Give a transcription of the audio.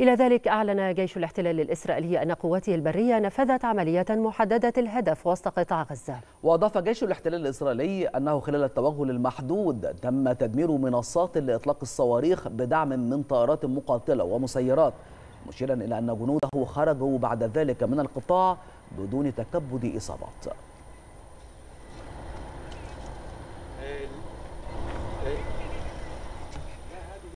إلى ذلك أعلن جيش الاحتلال الإسرائيلي أن قواته البرية نفذت عملية محددة الهدف وسط قطاع غزة وأضاف جيش الاحتلال الإسرائيلي أنه خلال التوغل المحدود تم تدمير منصات لإطلاق الصواريخ بدعم من طائرات مقاتلة ومسيرات مشيرا إلى أن جنوده خرجوا بعد ذلك من القطاع بدون تكبد إصابات